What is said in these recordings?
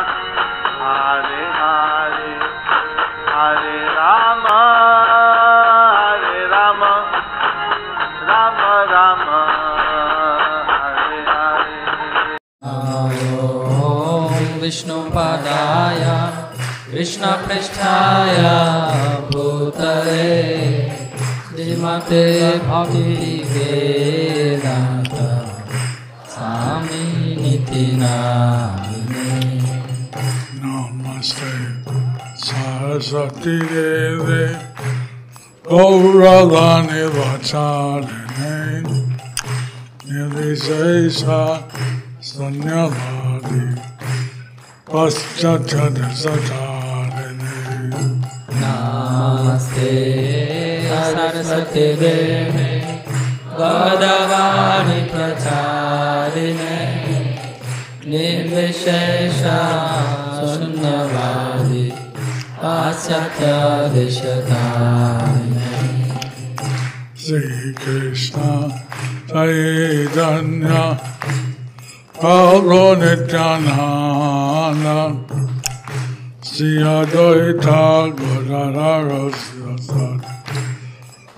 हरे हरे हरे हरे हरे राम राम राम राम विष्णुपादाय कृष्णपृष्ठाय भूतले श्रीमते भक्तिवेदान्त स्वामी नाम सरस्वती दे गौरवाने वाचारिणे निर्विशेषा संयमादि पश्चाच्छद सचारिणे नमस्ते सरस्वती देवे गौरवाणि प्रचारिणे निर्विशेषा शून्यवादि Asakya Vishakaya Sri Krishna Chaitanya Pablo Nityananda Sri Advaita Gadadara Siyasad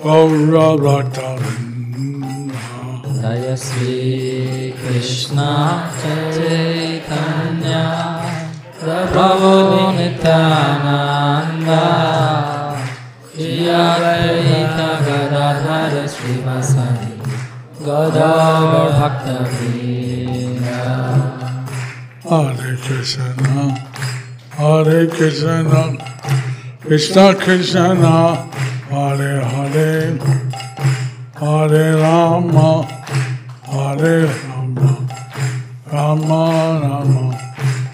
Gaura Bhaktavindra Jaya Sri Krishna Chaitanya प्रभो Nityananda श्रियादयितगदाधर श्रीवासनि गदाव भक्तवीर Hare Krishna, Hare Krishna, Krishna Krishna, Hare Hare, Hare Rama, Hare Rama, Rama Rama. Rama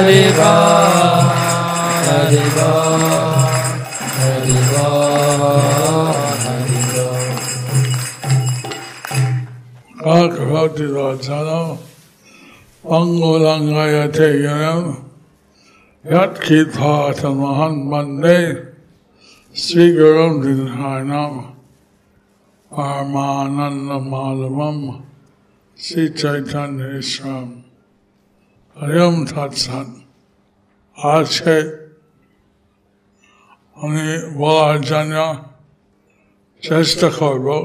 Hare Ram Hare Ram Hare Ram Hare Ram Talk about the Lord Sano, Angolangaya Teganam, Yat Ki Thought and Mahan Monday, Sri Guru Dinhainam, Armananda Madhavam, Sri Chaitanya Swami. अयम सत्संग हरिओम साथ आजचे आम्ही बोलायच्या चेष्टा करतो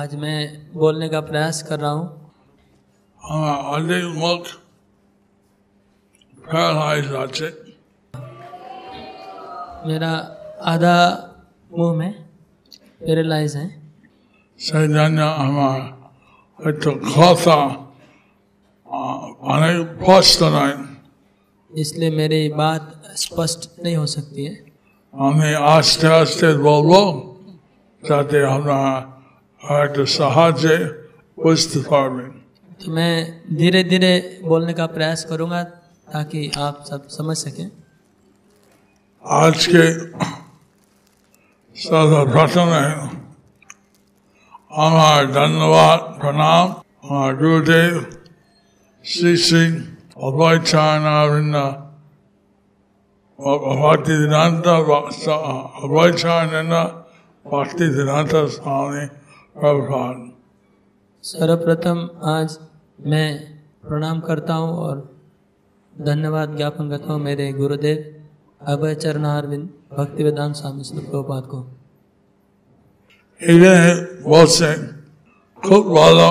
आज मैं बोलने का प्रयास कर रहा हूँ हाँ अनेक मग फैलायचे मेरा आधा मुंह में पैरालाइज है सही जाना हमारा तो खासा इसलिए मेरी बात स्पष्ट नहीं हो सकती है हमें आस्ते आस्ते बोलो ताकि हमारा सहाजे तो मैं धीरे धीरे बोलने का प्रयास करूंगा ताकि आप सब समझ सकें आज के सर्वप्रथम हमारा धन्यवाद प्रणाम हमारा गुरुदेव श्री सिंह अभय चाना वृंदा भक्ति दिनांत अभय चानंदा भक्ति दिनांत स्वामी प्रभुपाद सर्वप्रथम आज मैं प्रणाम करता हूँ और धन्यवाद ज्ञापन करता हूँ मेरे गुरुदेव अभय चरणारविंद भक्ति वेदान स्वामी प्रभुपाद को इन्हें बहुत से खूब वाला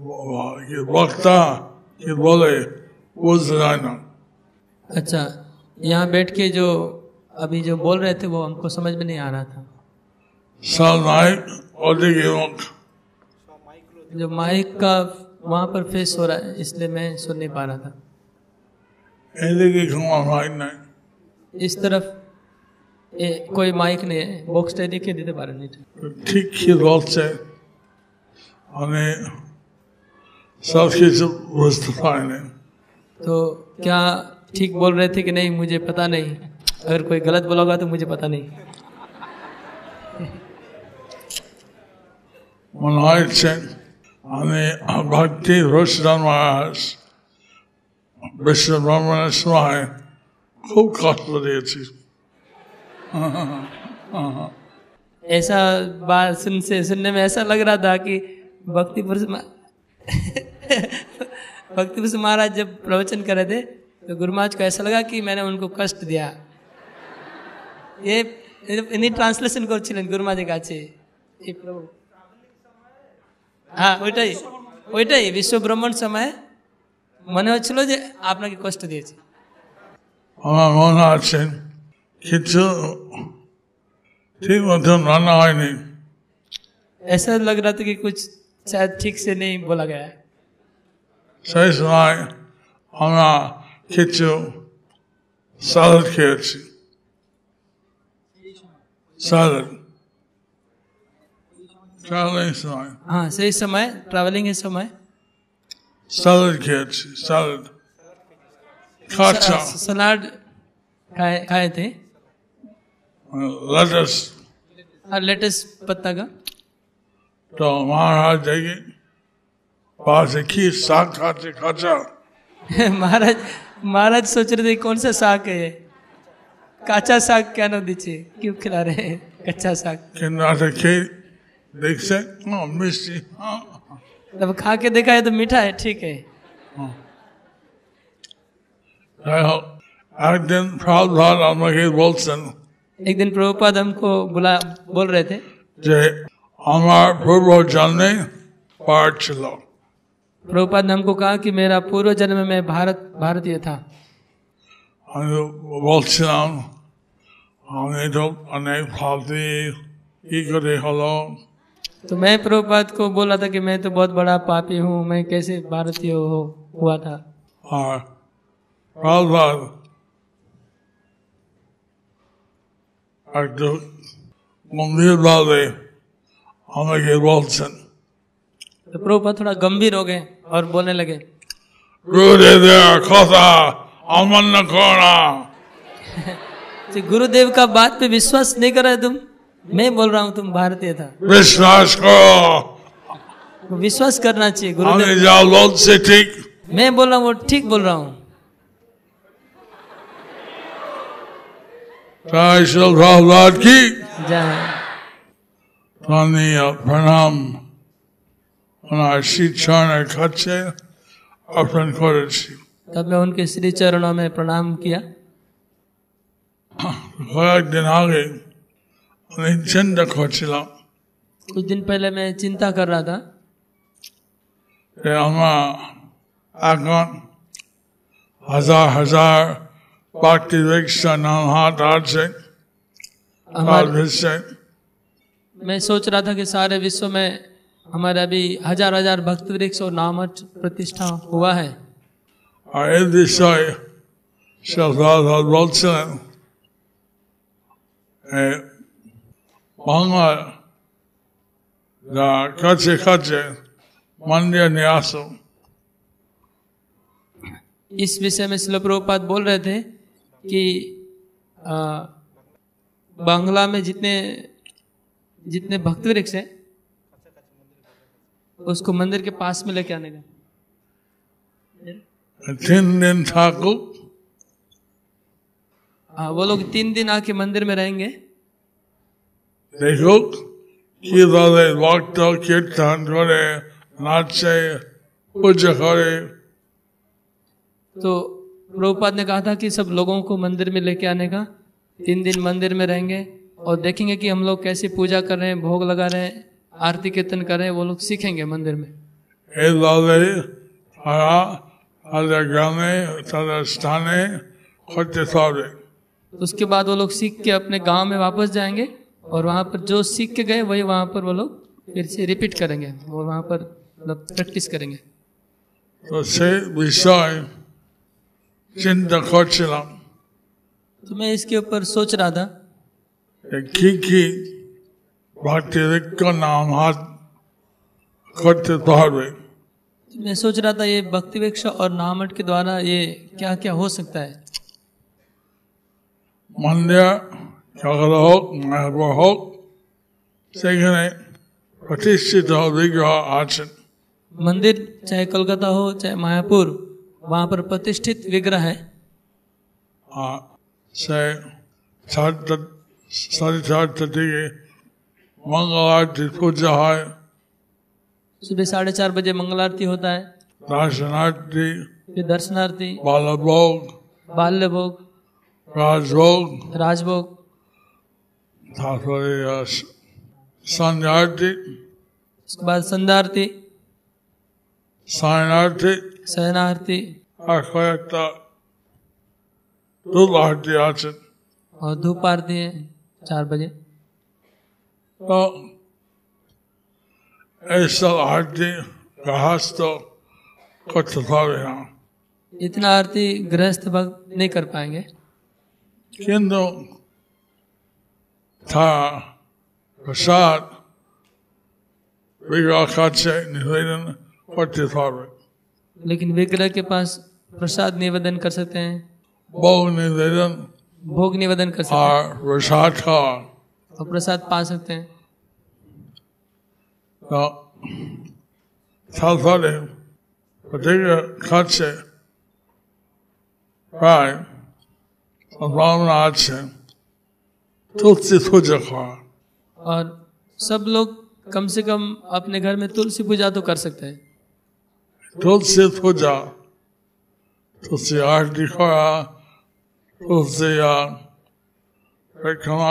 अच्छा यहाँ बैठ के जो अभी जो बोल रहे थे वो हमको समझ में नहीं आ रहा था जो माइक का वहाँ पर फेस हो रहा है इसलिए मैं सुन नहीं पा रहा था इस तरफ ए, कोई माइक नहीं है बॉक्स दिखे दीते पारे ठीक ही रोज से तो क्या ठीक बोल रहे थे कि नहीं मुझे पता नहीं अगर कोई गलत बोलोगा तो मुझे पता नहीं भक्ति ऐसा बात सुन से सुनने में ऐसा लग रहा था कि भक्ति भक्ति भूषण महाराज जब प्रवचन कर रहे थे तो गुरु महाराज को ऐसा लगा कि मैंने उनको कष्ट दिया ये इन्हीं ट्रांसलेशन कर गुरु महाराज কাছে এই প্রভু হ্যাঁ ওইটাই ওইটাই বিশ্ব ব্রহ্মণ সময় মনে হচ্ছিল যে আপনাকে কষ্ট আছে কিছু ঠিক মতো রান্না হয়নি ऐसा लग रहा था कि कुछ शायद ठीक से नहीं बोला गया है ಸಹಿಸುವಾಗ ಅವನ ಕಿಚ್ಚು ಸಾಧರ್ ಕೇಳಿಸಿ ಸಾಧರ್ ट्रैवलिंग समय हाँ सही समय ट्रैवलिंग के समय सैलड खेत सैलड खर्चा सलाद खाए खाए थे लेटस और लेटस पत्ता का तो महाराज जाइए पास देखिए साग खाते खाचा महाराज महाराज सोच रहे थे कौन सा साग है काचा साग क्या ना दीचे क्यों खिला रहे हैं कच्चा साग से रखे देख से हाँ मिर्ची हाँ तब खा के देखा है तो मीठा है ठीक है हाँ। एक दिन प्रभुपाद আমাকে বলছেন একদিন প্রভুপাদ हमको बुला बोल रहे थे যে আমার পূর্ব জন্মে পাঠ चलो प्रभुपाद ने हमको कहा कि मेरा पूर्व जन्म में भारत भारतीय था तो, तो मैं प्रभुपाद को बोला था कि मैं तो बहुत बड़ा पापी हूँ मैं कैसे भारतीय हो हुआ था हाँ। तो मंदिर মন্দির तो प्रभुपा थोड़ा गंभीर हो गए और बोलने लगे गुरुदेव गुरुदेव का बात पे विश्वास नहीं कर रहे तुम मैं बोल रहा हूँ तुम भारतीय था विश्वास को विश्वास करना चाहिए गुरुदेव से ठीक मैं बोल रहा हूँ ठीक बोल रहा हूँ की प्रणाम when तब मैं उनके श्री चरणों में प्रणाम किया थोड़ा दिन आगे चिंता कुछ दिन पहले मैं चिंता कर रहा था हजार हजार पार्टी वेक्षा नाम हाथ हाथ से मैं सोच रहा था कि सारे विश्व में हमारे अभी हजार हजार भक्त वृक्ष और नाम प्रतिष्ठा हुआ है इस विषय में शिल प्रभुपाद बोल रहे थे कि आ, बांग्ला में जितने जितने भक्त वृक्ष है उसको मंदिर के पास में लेके आने का तीन दिन ठाकुर हाँ, वो लोग तीन दिन आके मंदिर में रहेंगे देखो तो प्रभुपाद ने कहा था कि सब लोगों को मंदिर में लेके आने का तीन दिन मंदिर में रहेंगे और देखेंगे कि हम लोग कैसे पूजा कर रहे हैं भोग लगा रहे हैं आरती कीर्तन कर रहे हैं वो लोग सीखेंगे मंदिर में It always are other grame, other उसके बाद वो लोग सीख के अपने गांव में वापस जाएंगे और वहां पर जो सीख के गए वही वहां पर वो लोग फिर से रिपीट करेंगे वो वहां पर मतलब प्रैक्टिस करेंगे तो से विषय चिंता खोज तो मैं इसके ऊपर सोच रहा था कि की मैं सोच रहा था ये भक्तिवेक्षा और नामट के द्वारा ये क्या क्या हो सकता है मंदिर जागरहोक मंदिर चाहे कोलकाता हो चाहे मायापुर वहाँ पर प्रतिष्ठित विग्रह है आ, से मंगल आरती पूजा है सुबह साढ़े चार बजे मंगल आरती होता है दर्शनार्थी फिर दर्शनार्थी बाल भोग बाल्य भोग राजभोग राजभोग आरती उसके बाद शयनार्थी शयनार्थी और धूप आरती है चार बजे तो ऐसा आरती गृहस्थ को छुपा देना इतना आरती गृहस्थ भक्त नहीं कर पाएंगे किंतु था प्रसाद विग्रह से निवेदन और लेकिन विग्रह के पास प्रसाद निवेदन कर सकते हैं भोग निवेदन भोग निवेदन कर सकते हैं प्रसाद का और प्रसाद पा सकते हैं तो तुलसी पूजा और सब लोग कम से कम अपने घर में तुलसी पूजा तो कर सकते हैं तुलसी पूजा तुलसी आरती करा तुलसी या परिक्रमा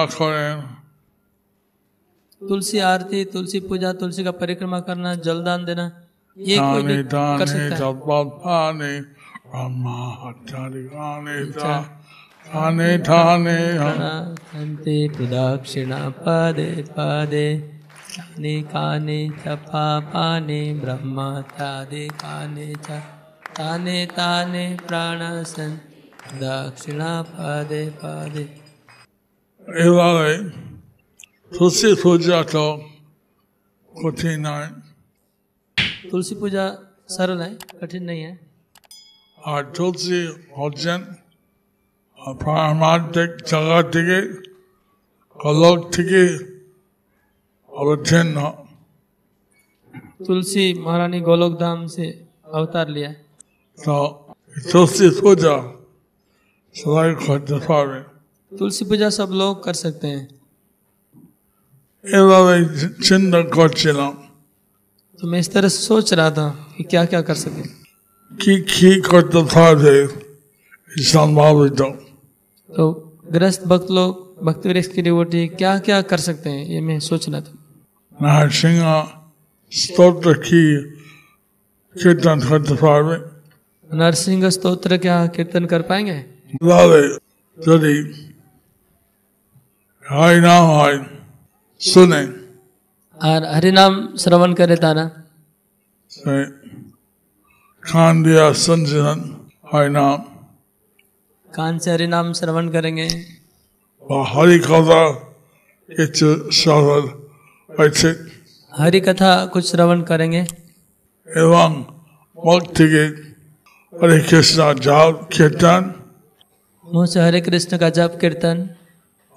तुलसी आरती तुलसी पूजा तुलसी का परिक्रमा करना जलदान देना ये कोई भी कर सकता है ठाने ठाने हंते प्रदक्षिणा पदे पदे काने काने च पापाने ब्रह्मा तादे काने चा ताने ताने प्राणासन दक्षिणा पदे पदे तुलसी पूजा तो कठिन है तुलसी पूजा सरल है कठिन नहीं है और तुलसी भोजन पारमार्थिक जगह थी कलोक थी अवचिन्न तुलसी महारानी गोलोक धाम से अवतार लिया तो तुलसी पूजा सबाई कर तुलसी पूजा सब लोग कर सकते हैं तो मैं इस तरह सोच रहा था कि क्या क्या कर सके तो, तो ग्रस्त भक्त लोग भक्ति वृक्ष की डिवोटी क्या क्या कर सकते हैं ये मैं सोच रहा था नरसिंहा स्तोत्र की तो नरसिंह स्त्रोत्र क्या कीर्तन कर पाएंगे सुने और हरि नाम श्रवण करे तारा कान दिया संजन हरि नाम कान से हरि नाम श्रवण करेंगे हरि कथा इच श्रवण ऐसे हरि कथा कुछ श्रवण करेंगे एवं भक्ति के हरे कृष्ण जाप कीर्तन मुंह से हरे कृष्ण का जाप कीर्तन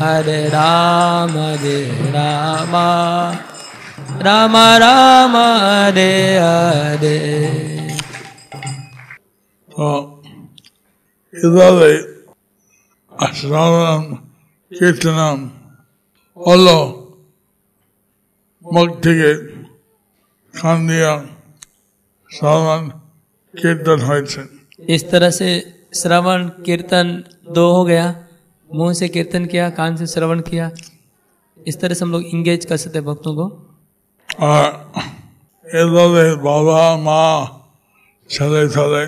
हरे राम हरे रामा राम राम हरे हरे तो इधर अश्रवणम कीर्तनम भक्ति के खान श्रवण कीर्तन हो इस तरह से श्रवण कीर्तन दो हो गया मुंह से कीर्तन किया कान से श्रवण किया इस तरह से हम लोग इंगेज कर सकते भक्तों को बाबा माँ सदे सदे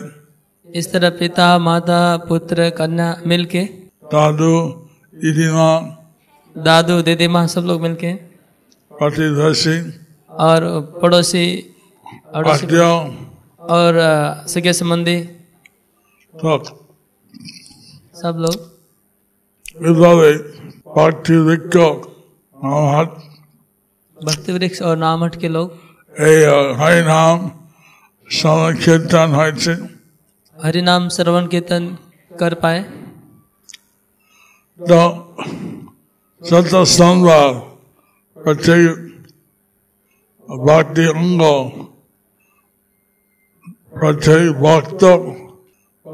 इस तरह पिता माता पुत्र कन्या मिलके दादू दीदी माँ दादू दीदी माँ सब लोग मिलके पतिदर्शी और पड़ोसी और सगे संबंधी सब लोग विद्यालय पाठी विक्षोक नामहट भक्ति वृक्ष और नामहट के लोग ए हरि नाम श्रवण कीर्तन है हरि नाम श्रवण कीर्तन कर पाए तो सत सोमवार प्रत्येक भक्ति अंगों प्रत्येक भक्तों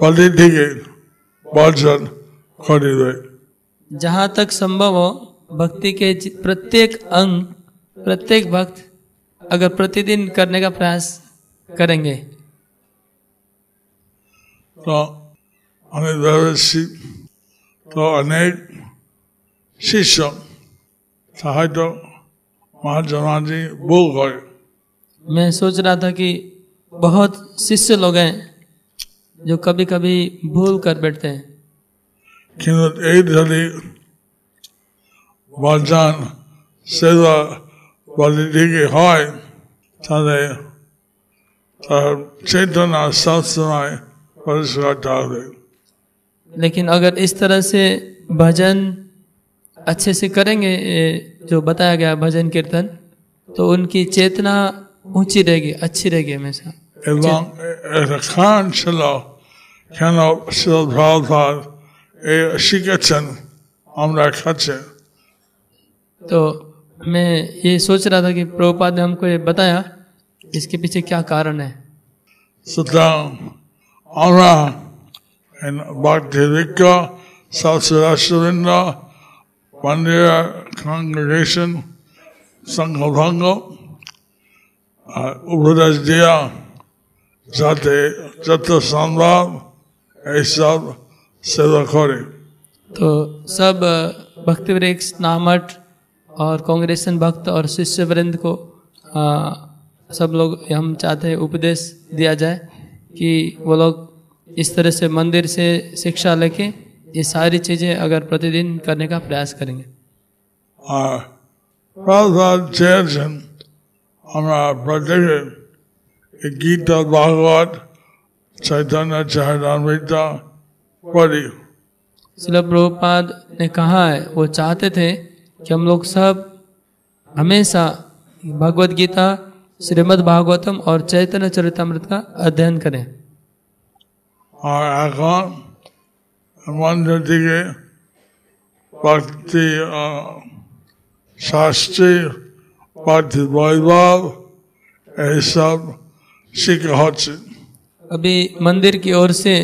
परिधि के भोजन खरीदे जहाँ तक संभव हो भक्ति के प्रत्येक अंग प्रत्येक भक्त अगर प्रतिदिन करने का प्रयास करेंगे तो तो अनेक शिष्य साहित्य महात्मा जी बोल गए मैं सोच रहा था कि बहुत शिष्य लोग हैं जो कभी कभी भूल कर बैठते हैं kiinoteilisali vancaan seda valitiigi hae tänne चेतना सत्सनाय लेकिन अगर इस तरह से भजन अच्छे से करेंगे जो बताया गया भजन कीर्तन तो उनकी चेतना ऊंची रहेगी अच्छी रहेगी हमेशा शिकेछन् हाम्रा खर्चे तो मैं ये सोच रहा था कि प्रभुपाद ने हमको ये बताया इसके पीछे क्या कारण है सुतरां আমরা বাগধেরিকা সাসরাসুরেন্দ্রা পান্ডিয়া congregation সংঘভঙ্গ উভদাস দিয়া যাতে চতুর সংবাদ এইসব सदाखोरे तो सब भक्ति वृक्ष नामठ और कांग्रेसन भक्त और शिष्य वृंद को आ, सब लोग हम चाहते हैं उपदेश दिया जाए कि वो लोग इस तरह से मंदिर से शिक्षा लेके ये सारी चीज़ें अगर प्रतिदिन करने का प्रयास करेंगे गीता भागवत चैतन्य चैतान्विता प्रभुपाद ने कहा है वो चाहते थे कि हम लोग सब हमेशा भगवत गीता श्रीमद भागवतम और चैतन्य चरितमृत का अध्ययन करें और हनुमान जयंती के शास्त्री भक्ति वैभव सीख अभी मंदिर की ओर से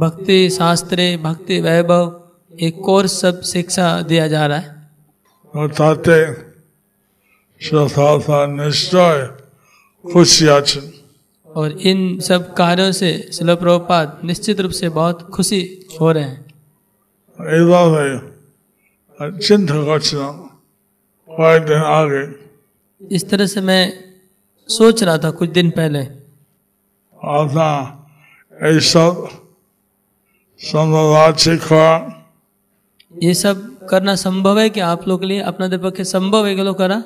भक्ति शास्त्र भक्ति वैभव एक कोर्स सब शिक्षा दिया जा रहा है बताते श्रद्धा निश्चय खुश याचन और इन सब कार्यों से शिल प्रभुपाद निश्चित रूप से बहुत खुशी हो रहे हैं दिन आगे इस तरह से मैं सोच रहा था कुछ दिन पहले ऐसा संभववाद सीखो ये सब करना संभव है कि आप लोग के लिए अपना दे पक्ष संभव है गेलो करा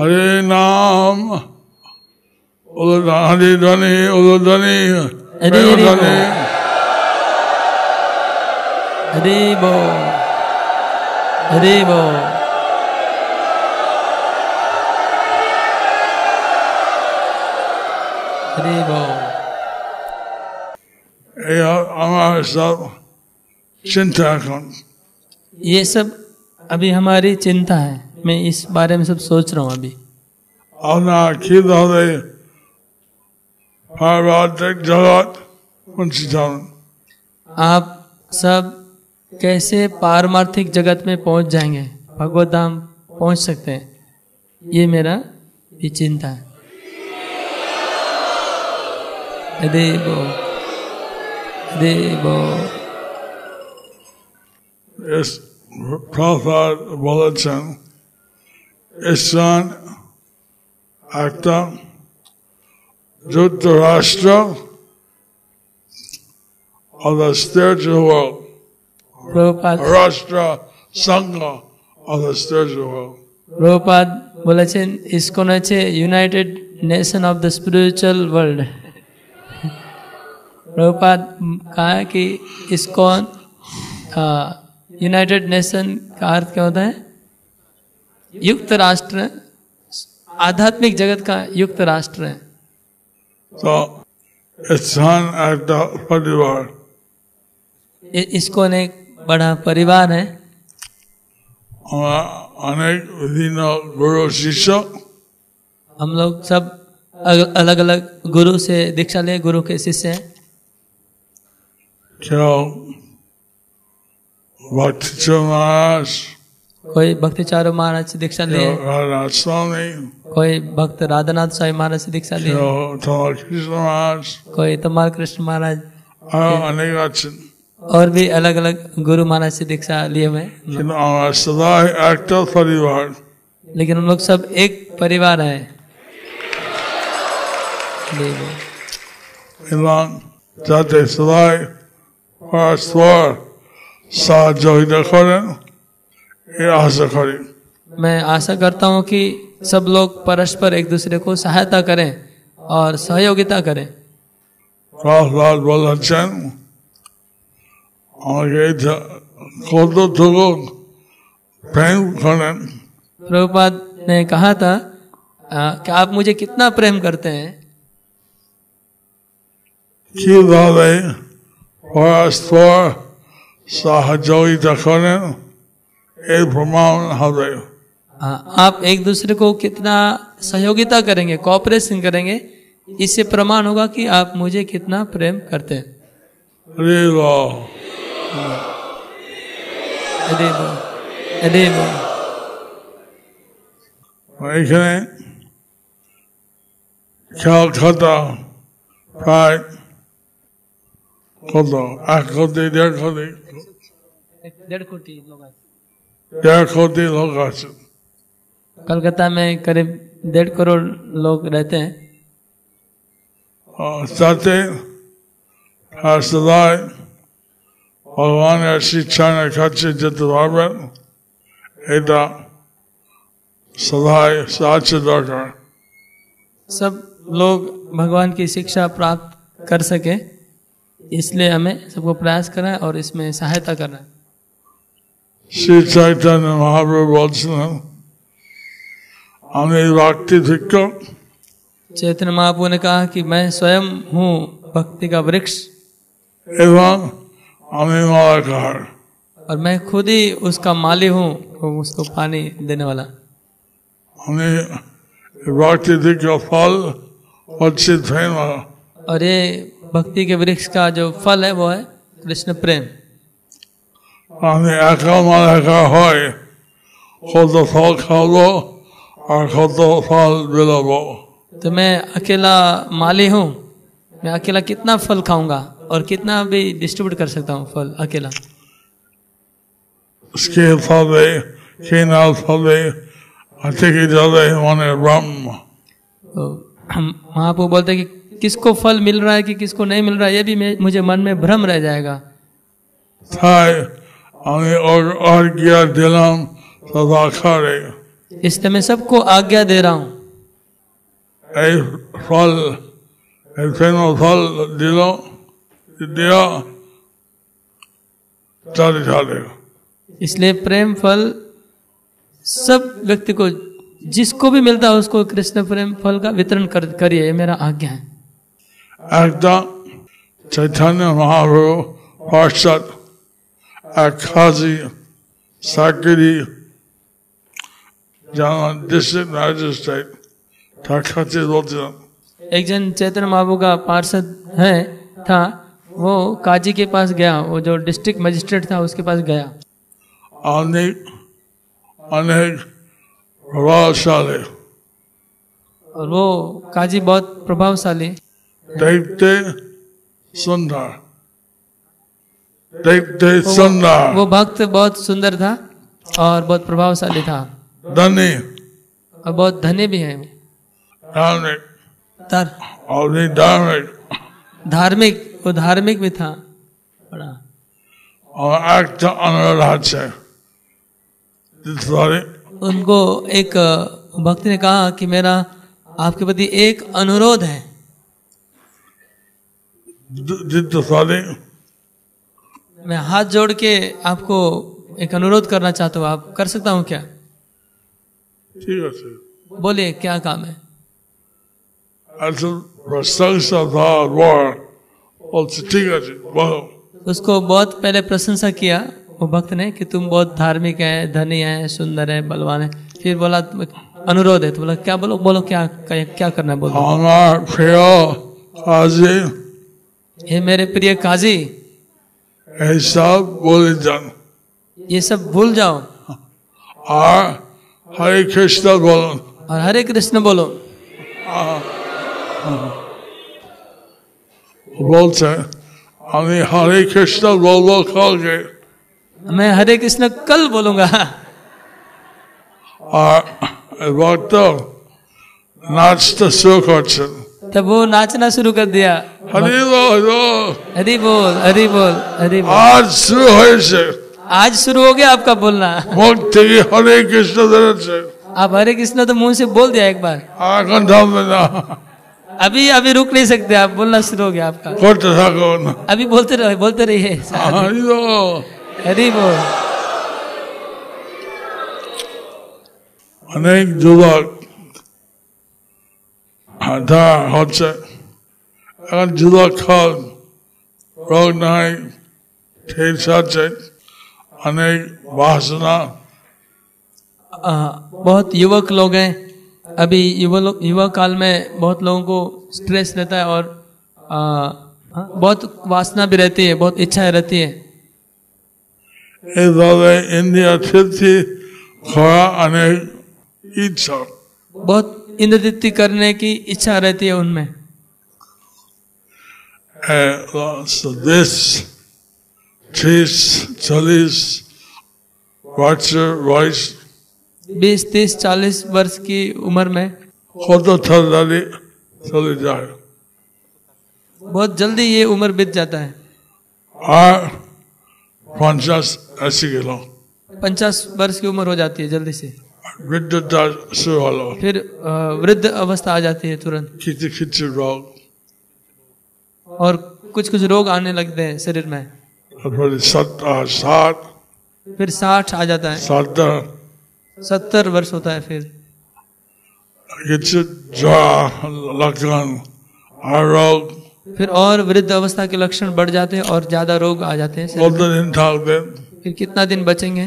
हरे नाम हरी ध्वनि उदोध्वनि हरे ध्वनि हरे बो हरे बो हमारे चिंता कौन ये सब अभी हमारी चिंता है मैं इस बारे में सब सोच रहा हूँ अभी तो आप सब कैसे पारमार्थिक जगत में पहुंच जाएंगे भगवत धाम पहुंच सकते हैं ये मेरा भी चिंता है देवो देवो यस प्रभुपाद बोले थे ईशान एकता धृतराष्ट्र और द स्पिरिचुअल वर्ल्ड राष्ट्र संघ और द स्पिरिचुअल वर्ल्ड প্রভুপাদ বলেছেন ইসকন হচ্ছে united nation of the spiritual world Prabhupad कहा कि इसको यूनाइटेड नेशन का अर्थ क्या होता है युक्त राष्ट्र आध्यात्मिक जगत का युक्त राष्ट्र है तो परिवार इसको एक बड़ा परिवार है अनेक गुरु शिष्य हम लोग सब अलग अलग गुरु से दीक्षा ले गुरु के शिष्य हैं क्यों भक्ति महाराज कोई भक्ति चारो महाराज से दीक्षा ले स्वामी कोई भक्त राधानाथ स्वामी महाराज से दीक्षा ले कृष्ण महाराज कोई तमाल कृष्ण महाराज अनेक और भी अलग अलग गुरु महाराज से दीक्षा लिए मैं सदा एक्टर परिवार लेकिन हम लोग सब एक परिवार है सदा मैं आशा करता हूँ कि सब लोग परस्पर एक दूसरे को सहायता करें और सहयोगिता करें प्रहलाद बोलाचन प्रभुपाद ने कहा था कि आप मुझे कितना प्रेम करते हैं Whereas Thor saw Hajori Dakonin, Abraham Hare. आप एक दूसरे को कितना सहयोगिता करेंगे कॉपरेशन करेंगे इससे प्रमाण होगा कि आप मुझे कितना प्रेम करते हैं रेवा रेवा रेवा এখানে খেয়াল খাতা প্রায় कलकत्ता में करीब डेढ़ करोड़ लोग रहते हैं हाँ, चाहते हर्षदाय भगवान शिक्षा ने खर्चे जतवावे एदा सदाय सब लोग भगवान की शिक्षा प्राप्त कर सके इसलिए हमें सबको प्रयास करना है और इसमें सहायता करना है श्री चैतन्य महाप्रभु बोलते अनिर्भक्ति भिक्षु चैतन्य महाप्रभु ने कहा कि मैं स्वयं हूँ भक्ति का वृक्ष एवं और मैं खुद ही उसका माली हूँ तो उसको पानी देने वाला भक्ति का फल और ये भक्ति के वृक्ष का जो फल है वो है कृष्ण प्रेम तो मैं अकेला माली हूँ मैं अकेला कितना फल खाऊंगा और कितना भी डिस्ट्रीब्यूट कर सकता हूँ फल अकेला उसके फले खेना फले अच्छे की जल माने ब्रह्म तो हम महापू बोलते कि किसको फल मिल रहा है कि किसको नहीं मिल रहा है ये भी मुझे मन में भ्रम रह जाएगा और आज्ञा देना सदा खा इसलिए मैं सबको आज्ञा दे रहा हूँ फल ऐसे नो फल दिलो दिया देगा इसलिए प्रेम फल सब व्यक्ति को जिसको भी मिलता है उसको कृष्ण प्रेम फल का वितरण करिए मेरा आज्ञा है एकदा चैतन्य महाप्रभु पार्षद अखाजी साकिरी डिस्ट्रिक्ट मजिस्ट्रेट थाकाची रोजन एक जन चैतन्य महाप्रभु का पार्षद है था वो काजी के पास गया वो जो डिस्ट्रिक्ट मजिस्ट्रेट था उसके पास गया अनेक अनेक प्रभावशाली और वो काजी बहुत प्रभावशाली दैवते सुंदर दैवते सुंदर वो भक्त बहुत सुंदर था और बहुत प्रभावशाली था धनी और बहुत धनी भी है धार्मिक धार्मिक वो धार्मिक भी था बड़ा और एक तो उनको एक भक्ति ने कहा कि मेरा आपके प्रति एक अनुरोध है मैं हाथ जोड़ के आपको एक अनुरोध करना चाहता हूँ आप कर सकता हूँ क्या ठीक है सर क्या काम है तो उसको बहुत पहले प्रशंसा किया वो भक्त ने कि तुम बहुत धार्मिक है धनी है सुंदर है बलवान है फिर बोला अनुरोध है तो बोला क्या बोलो बोलो क्या क्या, क्या करना है बोलो हे मेरे प्रिय काजी ऐसा सब भूल जाओ ये सब भूल जाओ और हरे कृष्ण बोलो और हरे कृष्ण बोलो बोलते আমি बोल কৃষ্ণ বলবো কালকে আমি হরে কৃষ্ণ কাল বলুঙ্গা আর ভক্ত নাচতে शुरू कर तब वो नाचना शुरू कर दिया हरी बोल हरी बोल हरी बोल हरी बोल आज शुरू हो आज शुरू हो गया आपका बोलना मुक्ति हरे कृष्ण से आप हरे कृष्ण तो मुंह से बोल दिया एक बार अभी अभी रुक नहीं सकते आप बोलना शुरू हो गया आपका अभी बोलते रहे बोलते रहिए हरी बोल अनेक युवक হচ্ছে রোগ নাই ঠিক আছে बहुत युवक लोग हैं अभी युवा काल में बहुत लोगों को स्ट्रेस रहता है और आ, हाँ, बहुत वासना भी रहती है बहुत इच्छाएं रहती है बहुत इंद्रदित्य करने की इच्छा रहती है उनमें तीस चालीस वर्ष बीस तीस चालीस वर्ष की उम्र में तो चली जाए बहुत जल्दी ये उम्र बीत जाता है पंचास पंचास वर्ष की उम्र हो जाती है जल्दी से वृद्धता फिर वृद्ध अवस्था आ जाती है तुरंत खिच किसी रोग और कुछ कुछ रोग आने लगते हैं शरीर में साठ फिर साठ आ जाता है सत्तर सत्तर वर्ष होता है फिर लक्षण रोग फिर और वृद्ध अवस्था के लक्षण बढ़ जाते हैं और ज्यादा रोग आ जाते हैं फिर कितना दिन बचेंगे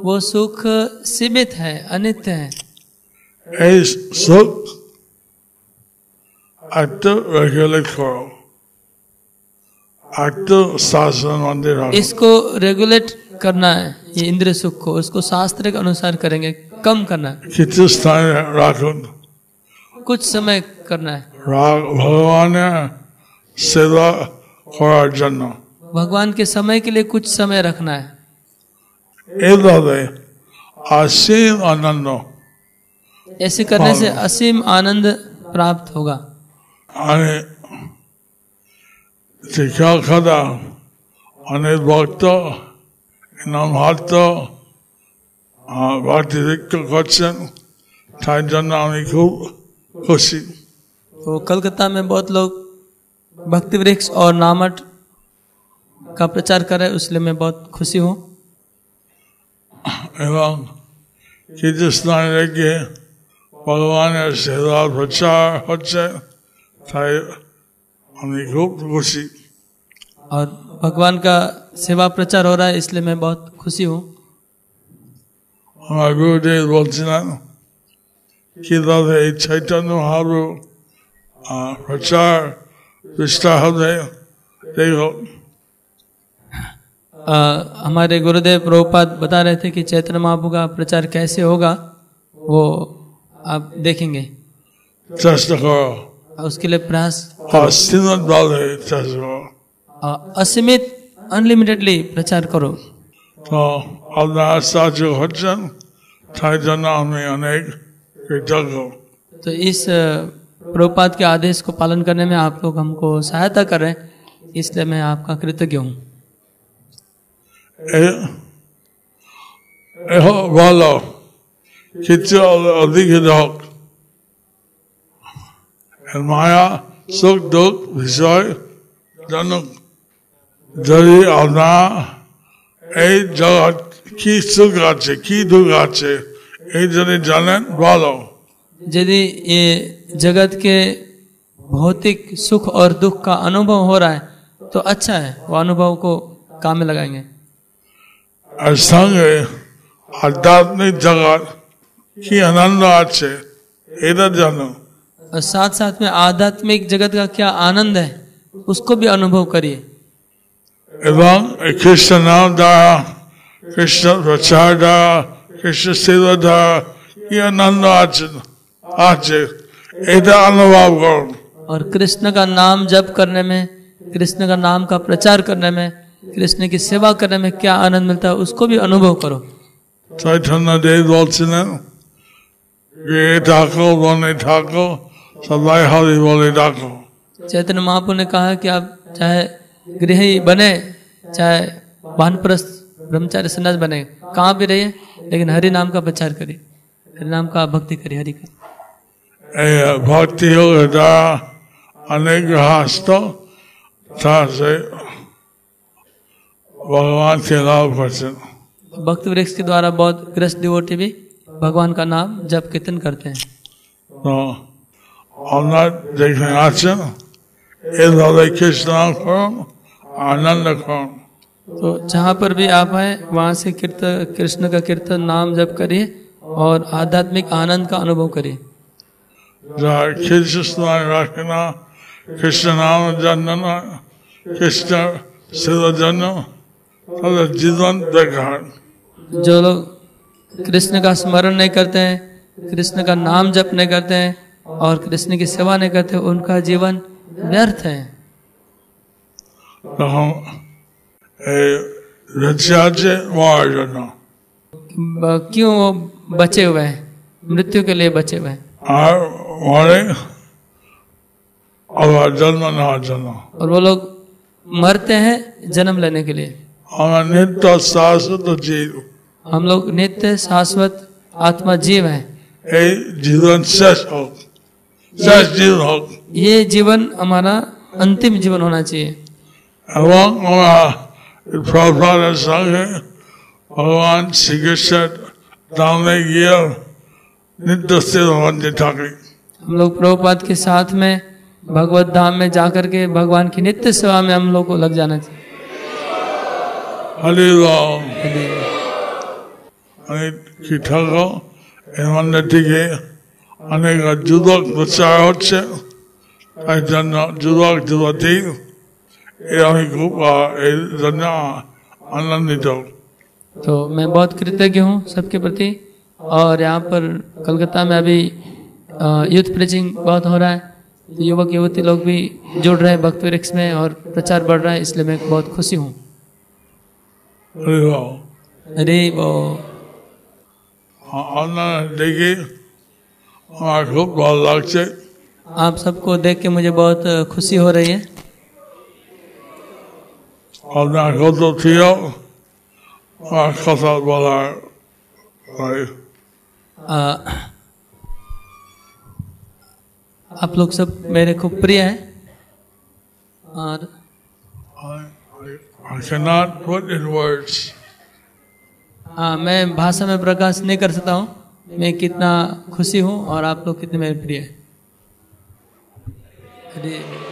वो सुख सीमित है अनित्य है सुख इसको रेगुलेट करना है ये इंद्र सुख को उसको शास्त्र के अनुसार करेंगे कम करना है कितने स्थान कुछ समय करना है राग भगवान सेवा और जन्म भगवान के समय के लिए कुछ समय रखना है हृदय असीम आनंद ऐसे करने से असीम आनंद प्राप्त होगा अरे शिक्षा खादा अनेक भक्त नाम हाथ भारतीय क्वेश्चन था जन्म हमें खूब खुशी तो कलकत्ता में बहुत लोग भक्ति वृक्ष और नामट का प्रचार कर रहे हैं इसलिए मैं बहुत खुशी हूँ এবং চিত্তস্থানে রেখে ভগবানের সেবা প্রচার হচ্ছে তাই আমি খুব খুশি और भगवान का सेवा प्रचार हो रहा है इसलिए मैं बहुत खुशी हूँ हमारे गुरुदेव बोलते ना कि चैतन्य महाप्रभु हाँ, प्रचार प्रतिष्ठा हृदय आ, हमारे गुरुदेव प्रभुपाद बता रहे थे कि चैत्र महापू का प्रचार कैसे होगा वो आप देखेंगे उसके लिए प्रयास असीमित अनलिमिटेडली प्रचार करो तो আল্লাহ সাহায্য হচ্ছেন তাই জন্য तो इस प्रभुपाद के आदेश को पालन करने में आप लोग हमको सहायता कर रहे हैं इसलिए मैं आपका कृतज्ञ हूँ ভালো কিছু অধিক হোক মায়া সুখ দুঃখ বিষয় জনক যদি আপনার এই জগৎ কি সুখ আছে কি দুঃখ আছে এই যদি জানেন ভালো यदि ये जगत के भौतिक सुख और दुख का अनुभव हो रहा है तो अच्छा है वो अनुभव को काम में लगाएंगे ಅಸಂಗೆ आध्यात्मिक जगत की आनंद आज इधर जानो और साथ साथ में आध्यात्मिक जगत का क्या आनंद है उसको भी अनुभव करिए एवं कृष्ण नाम दा कृष्ण प्रचार दा कृष्ण सेवा दा ये आनंद आज आज इधर अनुभव करो और कृष्ण का नाम जप करने में कृष्ण का नाम का प्रचार करने में कृष्ण की सेवा करने में क्या आनंद मिलता है उसको भी अनुभव करो चैतन्य देव बोलते हैं ये ठाको बोले ठाको सदाई हरि बोले ठाको चैतन्य महापुर ने कहा कि आप चाहे गृह बने चाहे वानप्रस्थ ब्रह्मचार्य सन्यास बने कहाँ भी रहिए लेकिन हरि नाम का प्रचार करिए हरि नाम का भक्ति करिए हरि का भक्ति हो गया अनेक था से भगवान के नाम भजन भक्त वृक्ष के द्वारा बहुत ग्रस्त डिवोटी भी भगवान का नाम जब कीर्तन करते हैं तो আমরা যেখানে আছেন এ ধরে কৃষ্ণ করুন आनंद করুন तो जहाँ पर भी आप आए वहाँ से कीर्तन कृष्ण का कीर्तन नाम जप करिए और आध्यात्मिक आनंद का अनुभव करिए कृष्ण रखना कृष्ण नाम जनना कृष्ण सिर जन्म जीवन जो लोग कृष्ण का स्मरण नहीं करते हैं कृष्ण का नाम जप नहीं करते हैं और कृष्ण की सेवा नहीं करते उनका जीवन व्यर्थ है तो क्यों वो बचे हुए हैं मृत्यु के लिए बचे हुए हैं और वो लोग मरते हैं जन्म लेने के लिए नित्य शाश्वत जीव हम लोग नित्य शाश्वत आत्मा जीव है जीवन शेष हो शेष जीवन हो ये जीवन हमारा अंतिम जीवन होना चाहिए एवं हमारा संग भगवान श्री कृष्ण दाम नित्य स्थिर भगवान ठाकरे हम लोग प्रभुपाद के साथ में भगवत धाम में जाकर के भगवान की नित्य सेवा में हम लोग को लग जाना चाहिए Hare Ram. अनेक कीटक এর থেকে অনেক যুবক होच्छे ऐ जन्ना জন্য যুবক ये আমি খুব ये जन्ना आनंदित हूँ तो मैं बहुत कृतज्ञ हूँ सबके प्रति और यहाँ पर कलकत्ता में अभी यूथ प्रेचिंग बहुत हो रहा है युवक युवती लोग भी जुड़ रहे हैं भक्त भक्तविरक्ष में और प्रचार बढ़ रहा है इसलिए मैं बहुत खुशी हूँ रेवो बहुत आप सबको देख के मुझे बहुत खुशी हो रही है अपना तो थी आप लोग सब मेरे खूब प्रिय है और I cannot put in words. हाँ मैं भाषा में प्रकाश नहीं कर सकता हूँ मैं कितना खुशी हूँ और आप लोग कितने मेरे प्रिय अरे